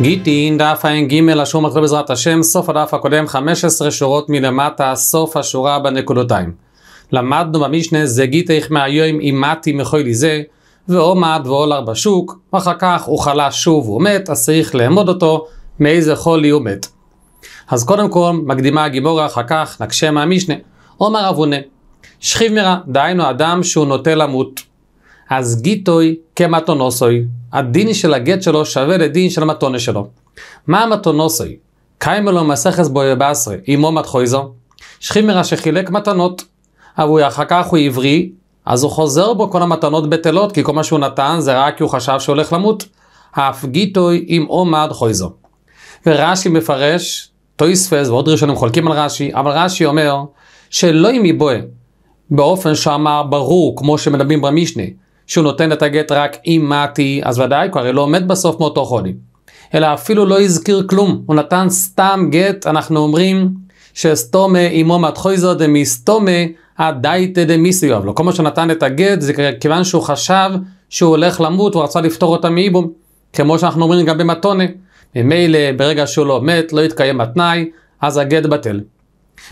גיטין, דף ע"ג, השור מתחיל בעזרת השם, סוף הדף הקודם, 15 שורות מלמטה, סוף השורה בנקודותיים. למדנו במשנה זה גיטייך מהיום אימתי מכוילי זה, ועומד ועולר בשוק, אחר כך הוא חלה שוב ומת, אז צריך לאמוד אותו, מאיזה חולי הוא מת. אז קודם כל, מקדימה הגיבור, אחר כך נקשה מהמשנה. עומר אבונה, שכיב מרע, דהיינו אדם שהוא נוטה למות. אז גיטוי כמתונוסוי. הדין של הגט שלו שווה לדין של המתונה שלו. מה המתונוסוי? לו מסכס בויה בעשרה, אימו מתחויזו. שכימרה שחילק מתנות, אבל אחר כך הוא עברי, אז הוא חוזר בו כל המתנות בטלות, כי כל מה שהוא נתן זה רק כי הוא חשב שהוא הולך למות. אף גיטוי עם עומד חויזו. ורש"י מפרש, טויספס ועוד ראשונים חולקים על רש"י, אבל רש"י אומר שלא אם יבואה, באופן שאמר ברור, כמו שמדברים במשנה, שהוא נותן את הגט רק אם מתי, אז ודאי, הוא הרי לא עומד בסוף מאותו חודי. אלא אפילו לא הזכיר כלום, הוא נתן סתם גט, אנחנו אומרים שסתומה אימו מתחויזו דמסתומה הדייתא דמיסיוב לו. כל מה שנתן את הגט זה כיוון שהוא חשב שהוא הולך למות, הוא רצה לפטור אותה מאיבום. כמו שאנחנו אומרים גם במתונה. ממילא ברגע שהוא לא מת, לא יתקיים התנאי, אז הגט בטל.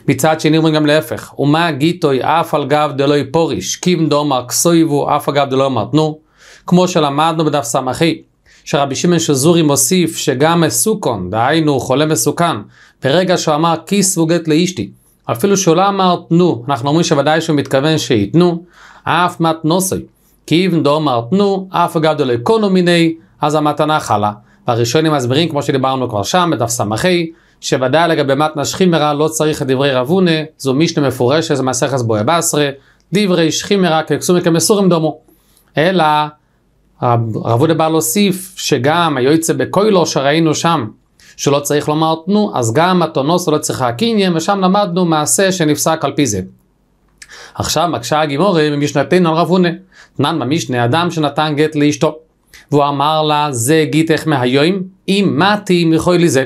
מצד שני אומרים גם להפך, ומה גיטוי אף על גב דלוי פוריש, קים דומר כסויבו אף על גב דלוי מתנו, כמו שלמדנו בדף סמכי, שרבי שמעון שזורי מוסיף שגם מסוכון, דהיינו חולה מסוכן, ברגע שהוא אמר כיסבו גט לאישתי, אפילו שהוא לא אמר תנו, אנחנו אומרים שוודאי שהוא מתכוון שייתנו, אף מתנוסי, כי אם דומר תנו, אף על גב אגב דלקונו מיני, אז המתנה חלה. והראשונים מסבירים, כמו שדיברנו כבר שם, בדף סמכי, שוודאי לגבי מתנש חימרה לא צריך את דברי רב הונא, זו מישנה מפורשת, זה מסכת בויה בסרה, דברי שחימרה כקסומי כמסורים דומו. אלא רב הונא בא להוסיף שגם היועצה בקוילו שראינו שם, שלא צריך לומר תנו, אז גם אתונוס לא צריך להקיניהם, ושם למדנו מעשה שנפסק על פי זה. עכשיו מקשה הגימורי ממשנתנו על רב הונא, תנן במשנה אדם שנתן גט לאשתו, והוא אמר לה זה גיתך מהיום, אם מתי מכוי לי זה.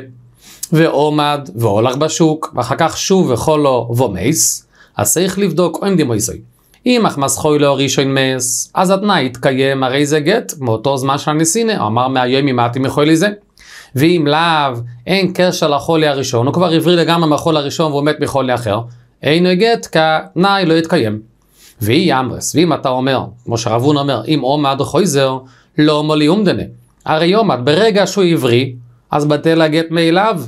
ועומד והולך בשוק, ואחר כך שוב וחולו ומייס, אז צריך לבדוק או אם דימויסוי. אם החמסכוי לא ראשון מס, אז התנאי יתקיים הרי זה גט, מאותו זמן של הניסיני, הוא אמר מהיום אתם יכולים לזה? ואם לאו, אין קשר לחולי הראשון, הוא כבר הבריא לגמרי מהחול הראשון והוא מת מחולי אחר, אין גט, כתנאי לא יתקיים. ואי אמרס, ואם אתה אומר, כמו שרבון אומר, אם עומד או חויזר, לא מולי אומדנה. הרי עומד, ברגע שהוא הבריא, אז בטל הגט מאליו,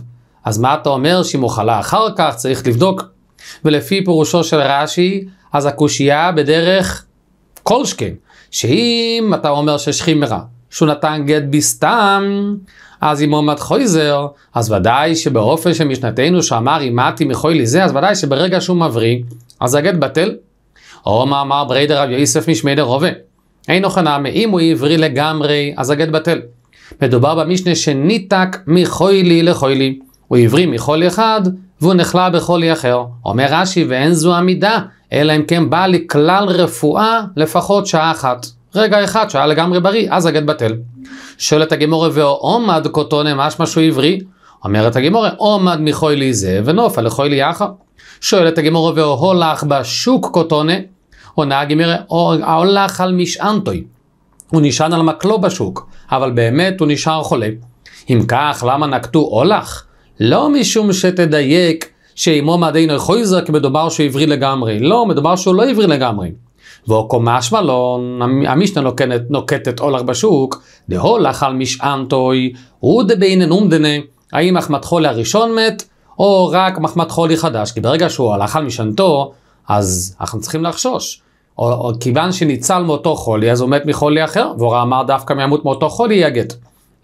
אז מה אתה אומר שאם הוא חלה אחר כך צריך לבדוק? ולפי פירושו של רש"י, אז הקושייה בדרך כל שכן, שאם אתה אומר שיש חימרה, שהוא נתן גט בסתם, אז אם עומד חויזר, אז ודאי שבאופן שמשנתנו שאמר אם מתי מחוי לזה, אז ודאי שברגע שהוא מבריא, אז הגט בטל. או מה אמר בריידר רב יוסף משמי דרובה. אין אוכנמי, אם הוא עברי לגמרי, אז הגט בטל. מדובר במשנה שניתק מחוילי לחוילי. הוא עברי מחולי אחד, והוא נכלא בחולי אחר. אומר רש"י, ואין זו המידה, אלא אם כן בא לכלל רפואה לפחות שעה אחת. רגע אחד שעה לגמרי בריא, אז הגט בטל. שואלת הגימורי, ועומד קוטונה משמע שהוא עברי? אומרת הגימורי, עומד מחוילי זה ונופה לחוילי יחר. שואלת הגימורי, והולך בשוק קוטונה? עונה הגימורי, הולך על משענתוי. הוא נשען על מקלו בשוק, אבל באמת הוא נשאר חולה. אם כך, למה נקטו הולך? לא משום שתדייק שאימו מעדינו חויזר כי מדובר שהוא עברי לגמרי. לא, מדובר שהוא לא עברי לגמרי. ואוקו משמע לא, המשנה נוקטת, נוקטת אולך בשוק, דהולך על משענתוי, הוא דבינן אומדנה, האם מחמת חולי הראשון מת, או רק מחמת חולי חדש, כי ברגע שהוא הלך על משענתו, אז אנחנו צריכים לחשוש. או, או כיוון שניצל מאותו חולי, אז הוא מת מחולי אחר, והוא אמר דווקא מימות מאותו חולי יהיה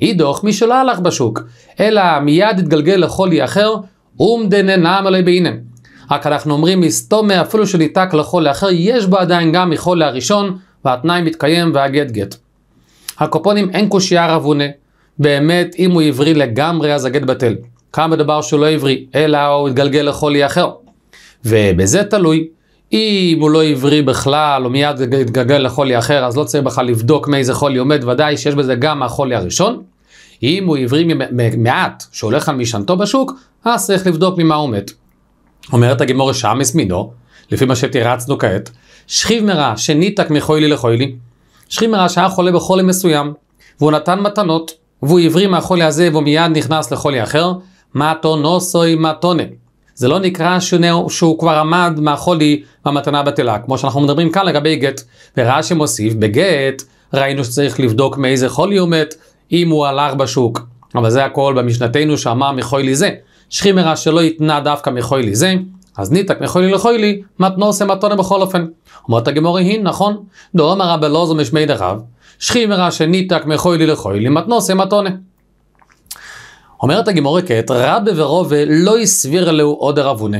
אידוך מי שלא הלך בשוק, אלא מיד התגלגל לחולי אחר, אום אומדננם עלי בינם. רק אנחנו אומרים מסתומה אפילו שניתק לחולי אחר, יש בו עדיין גם מחולי הראשון, והתנאי מתקיים והגט גט. הקופונים אין קושייה רבונה, באמת אם הוא עברי לגמרי אז הגט בטל. כאן מדובר שהוא לא עברי, אלא הוא התגלגל לחולי אחר. ובזה תלוי אם הוא לא עברי בכלל, או מיד יתגלגל לחולי אחר, אז לא צריך בכלל לבדוק מאיזה חולי עומד, ודאי שיש בזה גם החולי הראשון. אם הוא עברי מעט, שהולך על משענתו בשוק, אז צריך לבדוק ממה הוא מת. אומרת הגימור שעמס מינו, לפי מה שתירצנו כעת, שכיב מרע שניתק מחוילי לחוילי. שכיב מרע שהיה חולה בחולי מסוים, והוא נתן מתנות, והוא עברי מהחולי הזה, והוא מיד נכנס לחולי אחר, מתונוסוי מתונה. זה לא נקרא שונה, שהוא כבר עמד מהחולי במתנה בטלה, כמו שאנחנו מדברים כאן לגבי גט. ורש"י מוסיף, בגט ראינו שצריך לבדוק מאיזה חולי הוא מת, אם הוא הלך בשוק. אבל זה הכל במשנתנו שאמר מחוילי זה. שכימרה שלא התנה דווקא מחוילי זה, אז ניתק מחוילי לחוילי, עושה מתונה בכל אופן. אומרת הגמורי הין, נכון, דאמר רבי לוזו משמי דרב, שכימרה שניתק מחוילי לחוילי, עושה מתונה. אומרת הגימורי כעת, רבי ורובה לא הסביר לו עוד רבונה.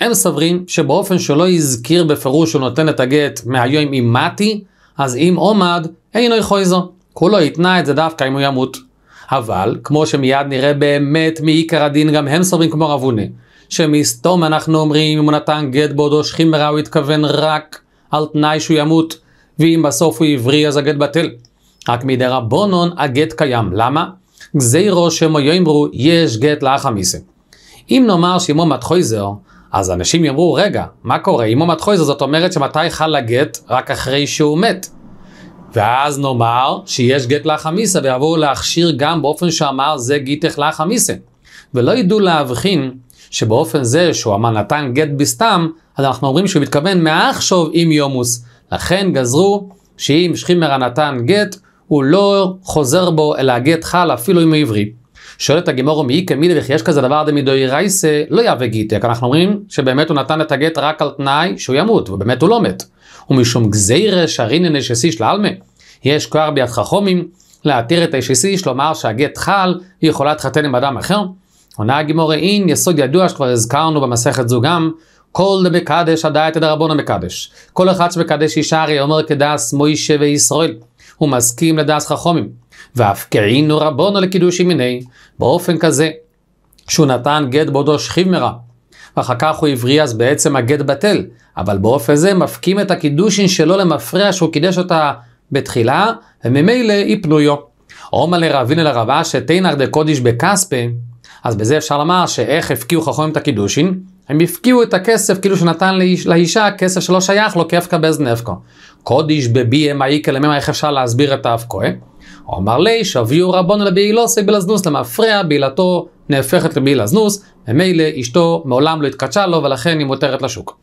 הם סברים שבאופן שלא הזכיר בפירוש שהוא נותן את הגט מהיום אם מתי, אז אם עומד, אינו יכול יחויזו. כולו התנה את זה דווקא אם הוא ימות. אבל, כמו שמיד נראה באמת מעיקר הדין, גם הם סוברים כמו רבונה. שמסתום אנחנו אומרים, אם הוא נתן גט בעודו שכימרה, הוא התכוון רק על תנאי שהוא ימות, ואם בסוף הוא עברי אז הגט בטל. רק מידי רבונון הגט קיים. למה? גזירו שמו יאמרו יש גט לאחר מיסה. אם נאמר שאימו מתחויזר, אז אנשים יאמרו, רגע, מה קורה? אימו מתחויזר זאת אומרת שמתי חל הגט? רק אחרי שהוא מת. ואז נאמר שיש גט לאחר מיסה, ויבואו להכשיר גם באופן שאמר זה גיטך לאחר מיסה. ולא ידעו להבחין שבאופן זה שהוא אמר נתן גט בסתם, אז אנחנו אומרים שהוא מתכוון מעכשיו עם יומוס. לכן גזרו שאם שכימר הנתן גט, הוא לא חוזר בו אל הגט חל אפילו אם הוא עברי. שואלת הגמור מי כמילי כן, וכי יש כזה דבר דמידוי רייסה לא יהווה גיטק. אנחנו אומרים שבאמת הוא נתן את הגט רק על תנאי שהוא ימות, ובאמת הוא לא מת. ומשום גזירה שרינן אשסיש לעלמה, יש כבר ביד חכומים להתיר את האשסיש, לומר שהגט חל, היא יכולה להתחתן עם אדם אחר. עונה הגמור אין יסוד ידוע שכבר הזכרנו במסכת זו גם, כל דמקדש עדיין תדרבונה מקדש. כל אחד שמקדש אישה הרי אומר כדס מוישה וישראל. הוא מסכים לדעת חכומים, ואף קעינו רבונו לקידוש ימיני, באופן כזה שהוא נתן גט בעודו שכיב מרע. ואחר כך הוא הבריא אז בעצם הגט בטל, אבל באופן זה מפקים את הקידושין שלו למפרע שהוא קידש אותה בתחילה, וממילא היא פנויו. עומא לרבין אל הרבה שתינך דקודיש בכספי, אז בזה אפשר לומר שאיך הפקיעו חכמים את הקידושין? הם הפקיעו את הכסף כאילו שנתן לאיש, לאישה כסף שלא שייך לו כאבקה בז נפקו. קודיש אמה איקה למימה איך אפשר להסביר את האבקו, אה? אמר לי שביו רבונו לבהילוסי בלזנוס למפרע בעילתו נהפכת לבהילזנוס ומילא אשתו מעולם לא התקדשה לו ולכן היא מותרת לשוק.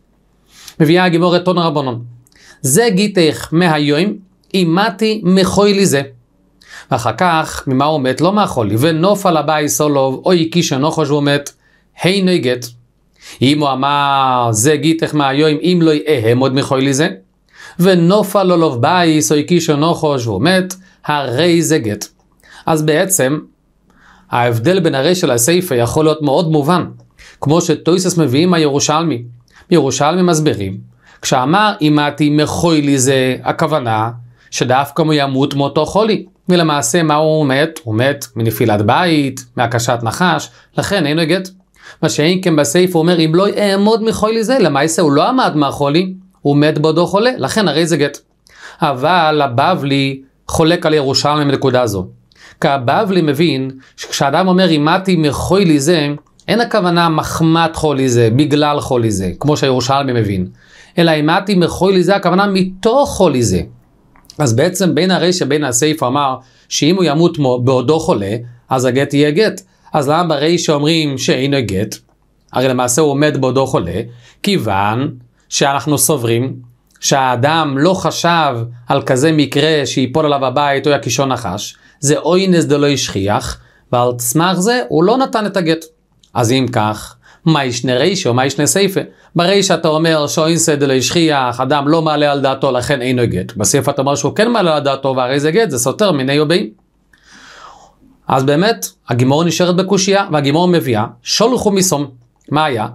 מביאה הגימורת טון רבונון. זה גיתך מהיום אימתי מחוי לי זה. ואחר כך, ממה הוא מת? לא מהחולי. ונוף על הבאי סולוב, אוי קישן, לא חושב מת. היי נגד. אם הוא אמר, זה גיתך מהיום, אם לא יאהם עוד מחוי לי זה, ונופה לו לוב בייס, או הקישו נוחוש, והוא מת, הרי זה גט. אז בעצם, ההבדל בין הרי של הסייפה יכול להיות מאוד מובן, כמו שטויסס מביאים הירושלמי. ירושלמי מסבירים, כשאמר אימתי מחוי לי זה, הכוונה, שדווקא הוא ימות מאותו חולי. ולמעשה מה הוא מת? הוא מת מנפילת בית, מהקשת נחש, לכן אין לו גט. מה שאין כן בסעיף הוא אומר, אם לא אעמוד מחולי זה, למעשה הוא לא עמד מהחולי, הוא מת בעודו חולה, לכן הרי זה גט. אבל הבבלי חולק על ירושלים בנקודה זו. כי הבבלי מבין שכשאדם אומר, אם מתי מחולי זה, אין הכוונה מחמת חולי זה, בגלל חולי זה, כמו שהירושלמי מבין, אלא אם מתי מחולי זה, הכוונה מתוך חולי זה. אז בעצם בין הרי שבין הסעיף אמר שאם הוא ימות בעודו חולה, אז הגט יהיה גט. אז למה ברי שאומרים שאין הגט? הרי למעשה הוא עומד בעודו חולה, כיוון שאנחנו סוברים שהאדם לא חשב על כזה מקרה שיפול עליו הבית או יקישון נחש, זה אוי נס דלא ישכיח, ועל סמך זה הוא לא נתן את הגט. אז אם כך, מה ישנה רישא, מה ישנה סייפה? ברישא אתה אומר שאוינסא דלא השכיח, אדם לא מעלה על דעתו, לכן אינו גט. בסייפה אתה אומר שהוא כן מעלה על דעתו, והרי זה גט, זה סותר מיני יובים. אז באמת, הגימור נשארת בקושייה, והגימור מביאה, שולחו מסום. מה היה?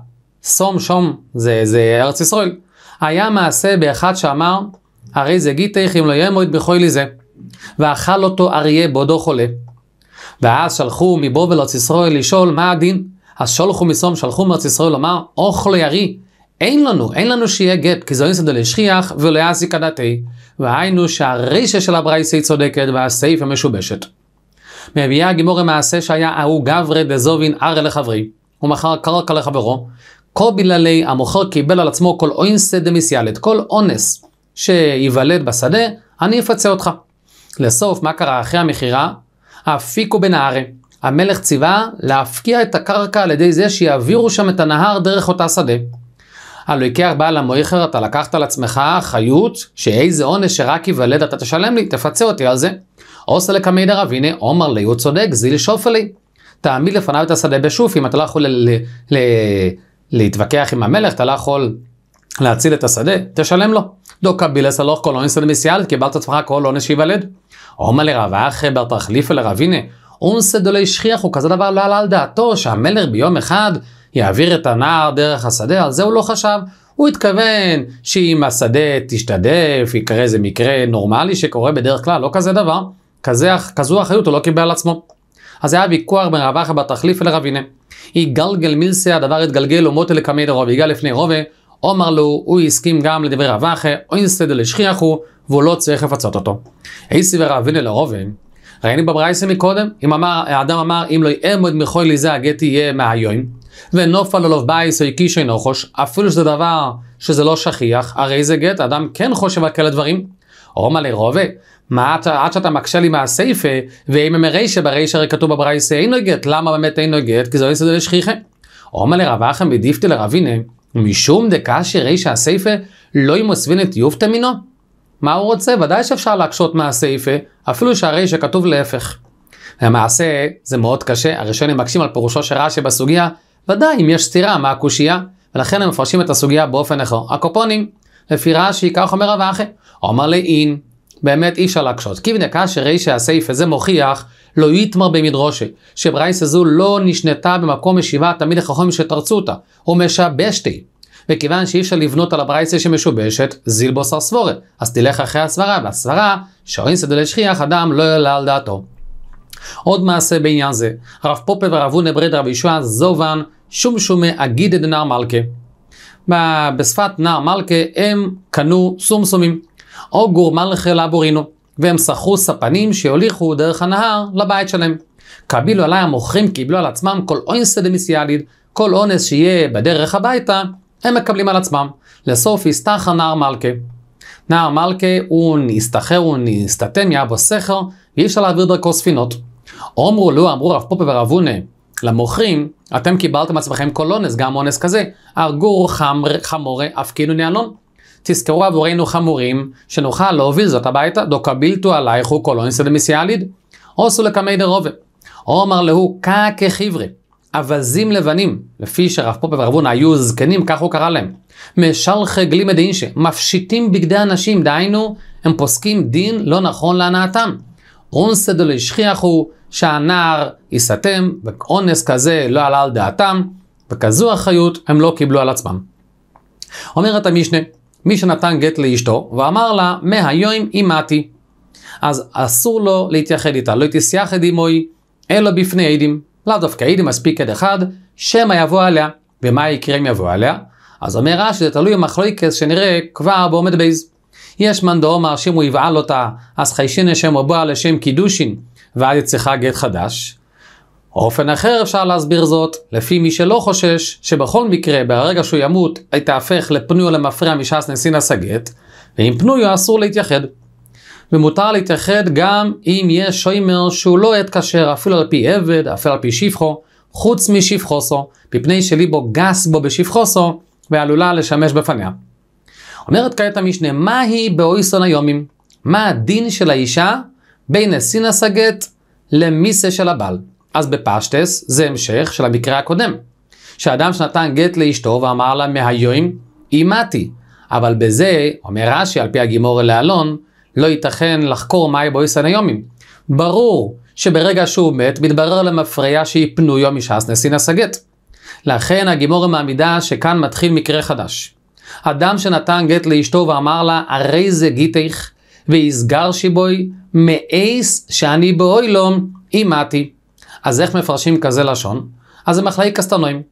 סום, שום, זה, זה ארץ ישראל. היה מעשה באחד שאמר, הרי זה גיתך אם לא יהיה מועד בכוי לזה. ואכל אותו אריה בעודו חולה. ואז שלחו מבובל ארץ ישראל לשאול מה הדין. אז שולחו מסום, שלחו מארץ ישראל לומר, אוכל ירי, אין לנו, אין לנו שיהיה גט, כי זו אינסטו דלשכיח ולא יעסיקה דתי. והיינו שהרישה של הברייסי צודקת והסעיף המשובשת. מביאה הגימורה מעשה שהיה ההוא גברי דזובין ערא לחברי, ומכר קרקע לחברו. קובי ללי המוכר קיבל על עצמו כל אוינסה דמיסיאלית, כל אונס שייוולד בשדה, אני אפצה אותך. לסוף, מה קרה אחרי המכירה? אפיקו בנהרי. המלך ציווה להפקיע את הקרקע על ידי זה שיעבירו שם את הנהר דרך אותה שדה. הלו ייקח בעל המויכר, אתה לקחת על עצמך אחריות שאיזה עונש שרק ייוולד אתה תשלם לי, תפצה אותי על זה. עושה לקמידרא, והנה עומר לי הוא צודק, זיל שופלי. תעמיד לפניו את השדה בשוף, אם אתה לא יכול ל- ל- ל- להתווכח עם המלך, אתה לא יכול להציל את השדה, תשלם לו. דו לא קבילס הלוך לא כל אונס דמסיאל, קיבלת עצמך כל אונס שייוולד. עומר לרב אחי בר תחליף לרב, הנה, אונסא דולי שכיח, הוא כזה דבר לא עלה על דעתו, שהמלך ביום אחד יעביר את הנער דרך השדה, על זה הוא לא חשב. הוא התכוון שאם השדה תשתדף, יקרה איזה מקרה נורמלי שקורה בדרך כלל, לא כזה דבר. כזה, כזו אחריות הוא לא קיבל על עצמו. אז היה ויכוח בין רב אחר בתחליף אל ולרבינה. גלגל מילסה, הדבר התגלגל ומוטל לקמי דרוב, הגיע לפני רובה, אומר לו, הוא הסכים גם לדברי רב אחר, אחא, אינסטד לשכיחו, והוא לא צריך לפצות אותו. איסי ורבינה לרובה, ראינו בברייסה מקודם, אם אמר, האדם אמר, אם לא יעמוד מחוי לזה הגט יהיה מהיום, ונופל עליו בייס או אינו חוש, אפילו שזה דבר שזה לא שכיח, הרי זה גט, האדם כן חושב על כאלה דברים. אומר לרובה, מה עד שאתה מקשה לי מהסייפה, ואם הם הרישה, ברישה הרי כתוב בברייסה אינו גט, למה באמת אינו גט? כי זה לא יסוד לשכיחה. עומר לרב אחם ודיפתי לרבינה, משום דקשי רישה הסייפה לא ימוסווין את יופתא מינו? מה הוא רוצה? ודאי שאפשר להקשות מהסייפה, אפילו שהרישה כתוב להפך. למעשה, זה מאוד קשה, הראשונים מקשים על פירושו של רש"י בסוגיה, ודאי אם יש סתירה, מה הקושייה? ולכן הם מפרשים את הסוגיה באופן אחר. הקופונים, לפי רש"י, כך אומר רב אחם, עומר לאין, באמת אי אפשר להקשות. כי כיוון כאשר ראי שהסעיף הזה מוכיח לא יתמר במדרושי, שברייס הזו לא נשנתה במקום ישיבה תמיד החכמים שתרצו אותה, או משבשתי. וכיוון שאי אפשר לבנות על הברייסה שמשובשת, זיל בוסר סבורת. אז תלך אחרי הסברה, והסברה, שאין סדולי שכיח, אדם לא יעלה על דעתו. עוד מעשה בעניין זה, רב פופה ורב הונא ברד רב ישועה זובן, שום שומה אגידא דנער מלכה. בשפת נער מלכה הם קנו סומסומים. או גורמן לחיל הבורינו, והם שכרו ספנים שיוליכו דרך הנהר לבית שלהם. קבילו עלי המוכרים קיבלו על עצמם כל אונס דמיסיאליד, כל אונס שיהיה בדרך הביתה, הם מקבלים על עצמם. לסוף הסתחה נער מלכה. נער מלכה הוא נסתחר, הוא נסתתם, יהיה בו סכר, ואי אפשר להעביר דרכו ספינות. אומרו לו, אמרו רב פופה ורב הונה, למוכרים, אתם קיבלתם עצמכם כל אונס, גם אונס כזה. הרגור חמורה, אף כאילו נעלון. תזכרו עבורנו חמורים, שנוכל להוביל זאת הביתה, דוקא בילתו עלייך הוא קולונסא דמסיאליד. עושו לקמי דרובה. עומר להו קא כחיברי. אווזים לבנים, לפי שרב פופה ורב הונא היו זקנים, כך הוא קרא להם. משלחי גלימא דאינשי, מפשיטים בגדי אנשים, דהיינו, הם פוסקים דין לא נכון להנאתם. רונסדו אונסא דלשכיחו שהנער ייסתם, ואונס כזה לא עלה על דעתם, וכזו אחריות הם לא קיבלו על עצמם. אומרת המשנה, מי שנתן גט לאשתו ואמר לה, מהיום אימתי. אז אסור לו להתייחד איתה, לא תסייחד עמוי, אלא בפני עדים. לאו דווקא עדים, מספיק עד אחד, שמא יבוא עליה. ומה יקרה אם יבוא עליה? אז אומר רש"י, זה תלוי במחלוקס שנראה כבר בעומד בייז. יש מאן דאומר שאם הוא יבעל אותה, אז חיישינא שם או לשם קידושין, ואז היא צריכה גט חדש. אופן אחר אפשר להסביר זאת, לפי מי שלא חושש, שבכל מקרה, ברגע שהוא ימות, היא תהפך לפנוי או למפרע מש"ס נסין הסגת, ועם פנוי הוא אסור להתייחד. ומותר להתייחד גם אם יש שוימר שהוא לא עת כשר, אפילו על פי עבד, אפילו על פי שפחו, חוץ משפחוסו, מפני שליבו גס בו בשפחוסו, ועלולה לשמש בפניה. אומרת כעת המשנה, מה היא באויסון היומים? מה הדין של האישה בין הסין הסגת למיסה של הבעל? אז בפשטס זה המשך של המקרה הקודם. שאדם שנתן גט לאשתו ואמר לה מהיום אימתי. אבל בזה, אומר רש"י על פי הגימור לאלון, לא ייתכן לחקור מהי יסן היומים. ברור שברגע שהוא מת, מתברר למפרע שהיא פנויו מש"ס נסינא סגט. לכן הגימור מעמידה שכאן מתחיל מקרה חדש. אדם שנתן גט לאשתו ואמר לה, הרי זה גיתך, ויסגר שיבוי, מאייס שאני באוילום, אימתי. אז איך מפרשים כזה לשון? אז זה מחלאי קסטנואים.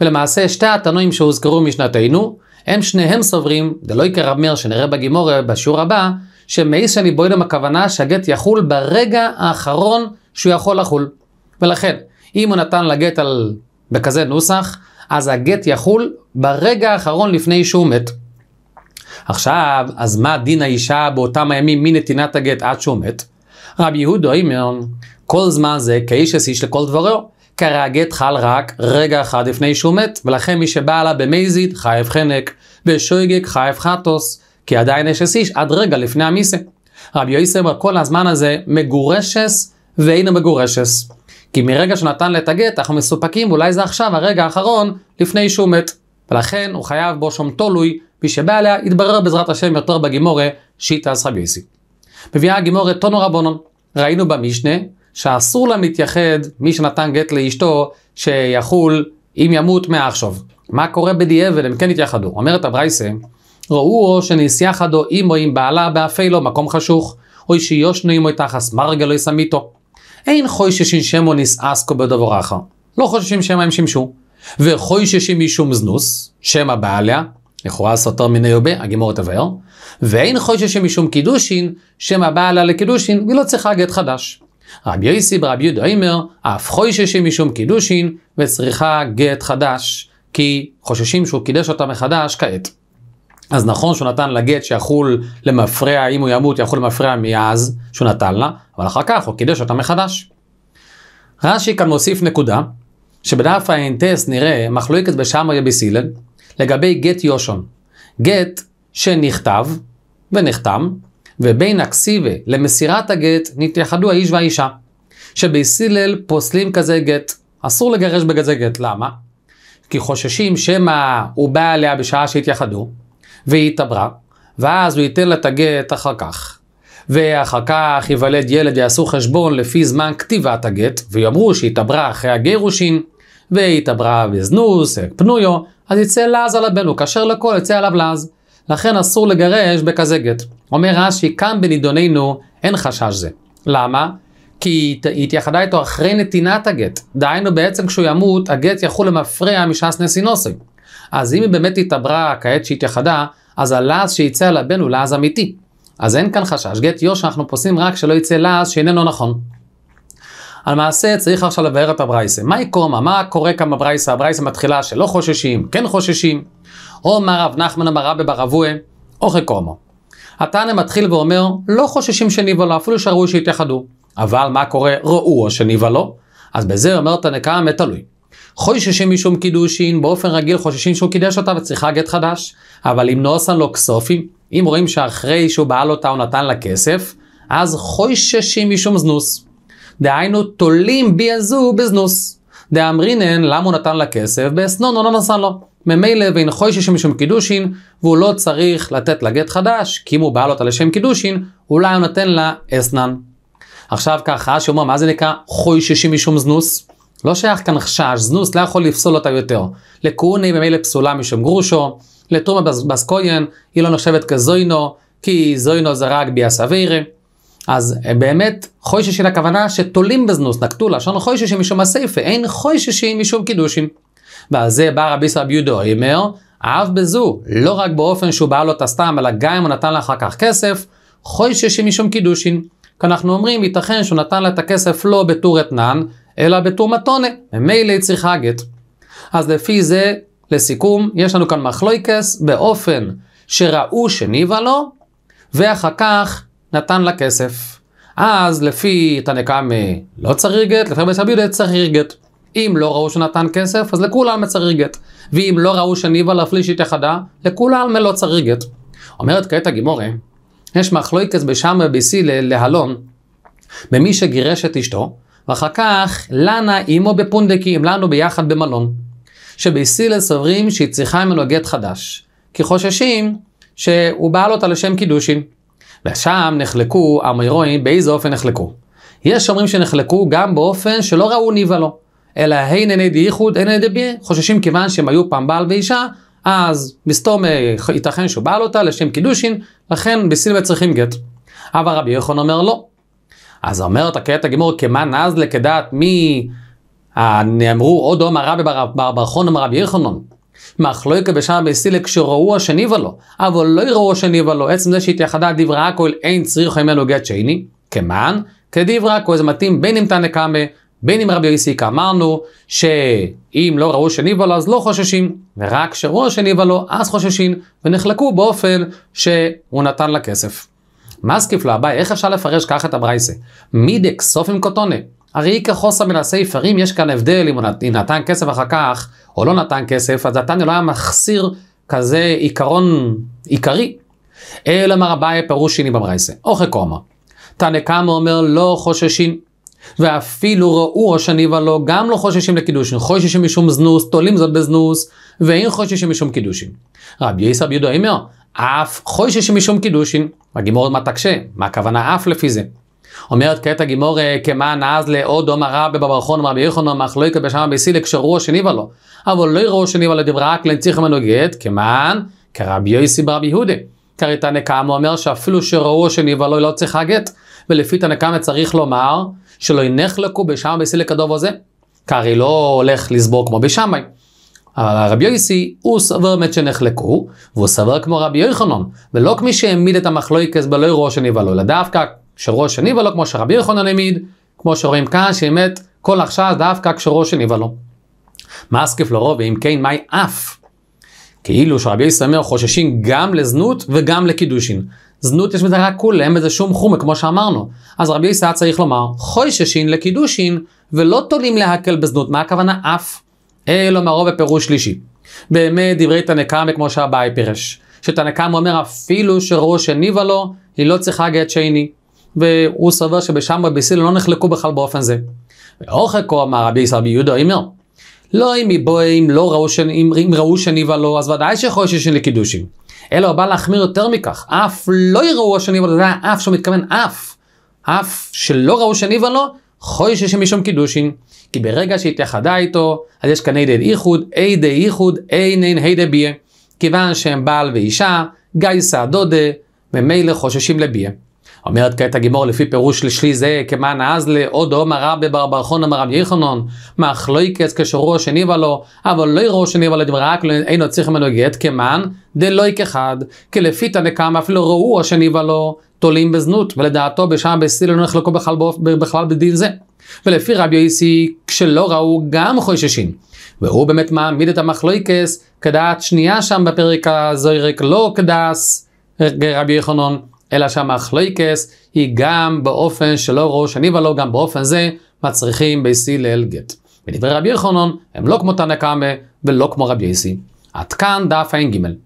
ולמעשה שתי התנועים שהוזכרו משנתנו, הם שניהם סוברים, דלא יקרא רב מאיר שנראה בגימורה בשיעור הבא, שמאיס שניבוידם הכוונה שהגט יחול ברגע האחרון שהוא יכול לחול. ולכן, אם הוא נתן לגט על... בכזה נוסח, אז הגט יחול ברגע האחרון לפני שהוא מת. עכשיו, אז מה דין האישה באותם הימים מנתינת הגט עד שהוא מת? רבי יהודה אומר, כל זמן זה כאיש אסיש לכל דברו. קרע הגט חל רק רגע אחד לפני שהוא מת, ולכן מי שבא עליו במזיד חייב חנק, בשויגק חייב חטוס, כי עדיין יש אסיש עד רגע לפני המיסה. רבי יוסי אומר כל הזמן הזה מגורשס ואינו מגורשס. כי מרגע שנתן לה את הגט אנחנו מסופקים, אולי זה עכשיו הרגע האחרון לפני שהוא מת. ולכן הוא חייב בו שום תולוי, מי שבא עליה יתברר בעזרת השם יותר בגימורה, רבי יוסי. מביאה הגימורת טונו רבונון. ראינו במשנה שאסור לה להתייחד מי שנתן גט לאשתו שיחול אם ימות מעכשיו. מה קורה בדיעבל הם כן התייחדו. אומרת הברייסה ראוהו שנסיחדו עמו עם בעלה באפי לו מקום חשוך אוי שיושנו עמו תחס מרגלו לא יסמיתו. אין חוי ששינשמו נסעסקו בדבור אחר. לא חוששים שמא הם שימשו. וחוי משום זנוס, שמא בעליה, לכאורה סותר מיני יובה, הגימור תבער. ואין חושש שמשום קידושין, שמא באה לה לקידושין, ולא צריכה גט חדש. רבי יוסי ברבי יהודה אומר, אף חושש שמשום קידושין, וצריכה גט חדש, כי חוששים שהוא קידש אותה מחדש כעת. אז נכון שהוא נתן לה גט שיחול למפרע, אם הוא ימות יחול למפרע מאז שהוא נתן לה, אבל אחר כך הוא קידש אותה מחדש. רש"י כאן מוסיף נקודה, שבדף האינטס נראה מחלוקת בשמריה בסילן, לגבי גט יושון. גט שנכתב ונחתם, ובין הכסיבה למסירת הגט נתייחדו האיש והאישה. שבסילל פוסלים כזה גט. אסור לגרש בגזי גט, למה? כי חוששים שמא הוא בא אליה בשעה שהתייחדו, והיא התעברה, ואז הוא ייתן לה את הגט אחר כך. ואחר כך ייוולד ילד יעשו חשבון לפי זמן כתיבת הגט, ויאמרו שהתעברה אחרי הגירושין. והתעברה בזנוס, פנויו, אז יצא לעז על הבן, הוא כשר לכל יצא עליו לעז. לכן אסור לגרש בכזה גט. אומר רש"י, כאן בנידוננו אין חשש זה. למה? כי היא התייחדה איתו אחרי נתינת הגט. דהיינו בעצם כשהוא ימות, הגט יחול למפרע מש"ס נסינוסי. אז אם היא באמת התעברה כעת שהתייחדה, אז הלעז שיצא על הבן הוא לעז אמיתי. אז אין כאן חשש. גט יו שאנחנו פוסלים רק שלא יצא לעז שאיננו נכון. למעשה צריך עכשיו לבאר את הברייסה. מה יקומה? מה קורה כאן בברייסה? הברייסה מתחילה שלא חוששים, כן חוששים. או אמר רב נחמן אמר רבי ברבוה, אוכל קומו. התנא מתחיל ואומר, לא חוששים שניבלו, אפילו שראוי שיתייחדו. אבל מה קורה? ראו או שניבלו. אז בזה אומר תנא קמא, תלוי. חוששים משום קידושין, באופן רגיל חוששים שהוא קידש אותה וצריכה גט חדש. אבל אם נוסן לו כסופים, אם רואים שאחרי שהוא בעל אותה הוא נתן לה כסף, אז חוששים משום זנוס. דהיינו תולים בי הזו בזנוס. דאמרינן, למה הוא נתן לה כסף? באסנונו לא נתן לו. ממילא ואין חוישי שמשום קידושין, והוא לא צריך לתת לה גט חדש, כי אם הוא בעל אותה לשם קידושין, אולי הוא נותן לה אסנן. עכשיו ככה, שאומר, מה זה נקרא חוישי משום זנוס? לא שייך כאן חשש, זנוס לא יכול לפסול אותה יותר. לכהוני ממילא פסולה משום גרושו, לתרומה בסקויין, היא לא נחשבת כזוינו, כי זוינו זה רק ביאס אביירה. אז אה, באמת חוישה של הכוונה שתולים בזנוס, נקטו לשון חוישה שמשום הסייפה, אין חוישה שהיא משום קידושים. ועל זה בא רבי סרב יהודו, אומר, אף בזו, לא רק באופן שהוא בעל אותה סתם, אלא גם אם הוא נתן לה אחר כך כסף, חוישה שהיא משום קידושין. כי אנחנו אומרים, ייתכן שהוא נתן לה את הכסף לא בתור אתנן, אלא בתור מתונה, ממילא צריכה גט. אז לפי זה, לסיכום, יש לנו כאן מחלויקס באופן שראו שניבה לו, ואחר כך נתן לה כסף. אז לפי תנא לא צריך גט, לפי בית רבי צריך גט. אם לא ראו שנתן כסף, אז לכולי עלמא צריך גט. ואם לא ראו שניבה להפליש התייחדה, לכולי עלמא לא צריך גט. אומרת כעת הגימורי, יש מחלוקת בשם ובסי להלון, במי שגירש את אשתו, ואחר כך לנה אימו בפונדקים, לנו ביחד במלון. שבסילס סוברים שהיא צריכה ממנו גט חדש, כי חוששים שהוא בעל אותה לשם קידושין. ושם נחלקו האמירואים, באיזה אופן נחלקו? יש שאומרים שנחלקו גם באופן שלא ראו ניבלו, אלא הינני דייחוד, הינני דבי, חוששים כיוון שהם היו פעם בעל ואישה, אז מסתום אה, ייתכן שהוא בעל אותה לשם קידושין, לכן בסילבה צריכים גט. אבל רבי יוחנן אומר לא. אז אומרת הקטע גמור, כמן נזלה כדעת מי אה, נאמרו עוד אומר רבי בר בר חונם רבי יוחנן. מחלוקה לא בשעבי בסילק כשראו השני ולא, אבל לא יראו השני ולא, עצם זה שהתייחדה דברי הכל אין צריך ממנו גט שני, כמען, כדברי הכל זה מתאים בין אם תנא קמא, בין אם רבי איסיקה אמרנו שאם לא ראו שניבה ולא אז לא חוששים, ורק כשראו השני ולא אז חוששים, ונחלקו באופן שהוא נתן לה כסף. מסקיף לאביי, איך אפשר לפרש ככה את הברייסה? מידק סופים קוטונה. הרי איכא חוסה מן הסיפר, אם יש כאן הבדל אם הוא נתן כסף אחר כך או לא נתן כסף, אז נתן לא היה מחסיר כזה עיקרון עיקרי. אלא מר אביי פירוש שני במרייסה. אוכי קומא. תנא קמא אומר לא חוששים. ואפילו ראו ראש הניבה ולא, גם לא חוששים לקידושין, חוששים משום זנוס, תולים זאת בזנוס, ואין חוששים משום קידושין. רבי יסר ביודו אומר, אף חוששים משום קידושין. הגימור מה תקשה, מה הכוונה אף לפי זה? אומרת כעת הגימור אה, כמען אז לעוד עומר רב בברכון אמר ביכון אמר לא יקבל שם בסילק שרוע שניבה לו. אבל לא יראו שניבה דברה רק לנציח ממנו גט כמען כרבי יוסי ברבי יהודה. כרי תנא הוא אומר שאפילו שראו שניבה לו לא צריכה גט. ולפי תנקם צריך לומר שלא ינחלקו בשם בסילק הדוב הזה. כרי לא הולך לסבור כמו בשמאי. הרבי יוסי הוא סבר מת שנחלקו, והוא סבר כמו רבי יוחנן, ולא כמי שהעמיד את המחלוקת בלא יראו שנבהלו, אלא דווקא קשרו של ניבלו, כמו שרבי יוחנן העמיד, כמו שרואים כאן, שבאמת כל עכשיו דווקא קשרו של ניבלו. מאסקף לרוב, ואם כן, מהי אף? כאילו שרבי יסמר חוששים גם לזנות וגם לקידושין. זנות יש בזה רק כולה, אין בזה שום חומר, כמו שאמרנו. אז רבי יסע צריך לומר, חוששין לקידושין, ולא תולים להקל בזנות. מה הכוונה אף? אלו מרוב בפירוש שלישי. באמת דברי תנקמה כמו שהבאי פירש. שתנקמה אומר אפילו שראש הניבה לו, היא לא צריכה גט שני. והוא סבר שבשם רבי סילה לא נחלקו בכלל באופן זה. ואורך כה אמר רבי ישראל ביהודה אומר, לא אם מבואים, לא ראו שני, אם, אם ראו שני ולא, אז ודאי שיכול להיות שחוששים לקידושים. אלא הוא בא להחמיר יותר מכך, אף לא יראו השני ולא, זה אף שהוא מתכוון אף, אף שלא ראו שני ולא, יכול להיות חוששים משום קידושין, כי ברגע שהתייחדה איתו, אז יש כאן הידי איחוד, הידי איחוד, אין אין הידי ביה, כיוון שהם בעל ואישה, גייסה דודה, ומילא חוששים לביה. אומרת כעת הגימור לפי פירוש לשלי זה כמען אזלה, עוד עומר רבי ברכון אמר רבי יחנון, לא יקץ כשרוע שניבה לו, אבל לא יראו שניבה לו רק לא, אינו צריך ממנו גט, כמען דלא דלויק אחד, לפי תנקם אפילו ראו השניבה לו, תולים בזנות, ולדעתו בשם בסיל לא נחלקו בכלל, בכלל בדין זה. ולפי רבי יוסי, כשלא ראו, גם חוששים. והוא באמת מעמיד את המחלויקס לא כדעת שנייה שם בפרק הזוירק, לא כדס רבי יחנון. אלא שהמחלוקס היא גם באופן שלא ראש אני ולא גם באופן זה מצריכים בייסי לאל גט. בדברי רבי יחונון הם לא כמו תנא קמא ולא כמו רבי יסי. עד כאן דף ע"ג.